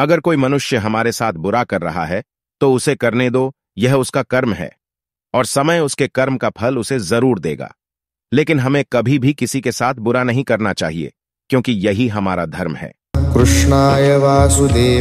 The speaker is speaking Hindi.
अगर कोई मनुष्य हमारे साथ बुरा कर रहा है तो उसे करने दो यह उसका कर्म है और समय उसके कर्म का फल उसे जरूर देगा लेकिन हमें कभी भी किसी के साथ बुरा नहीं करना चाहिए क्योंकि यही हमारा धर्म है कृष्णाय वासुदेव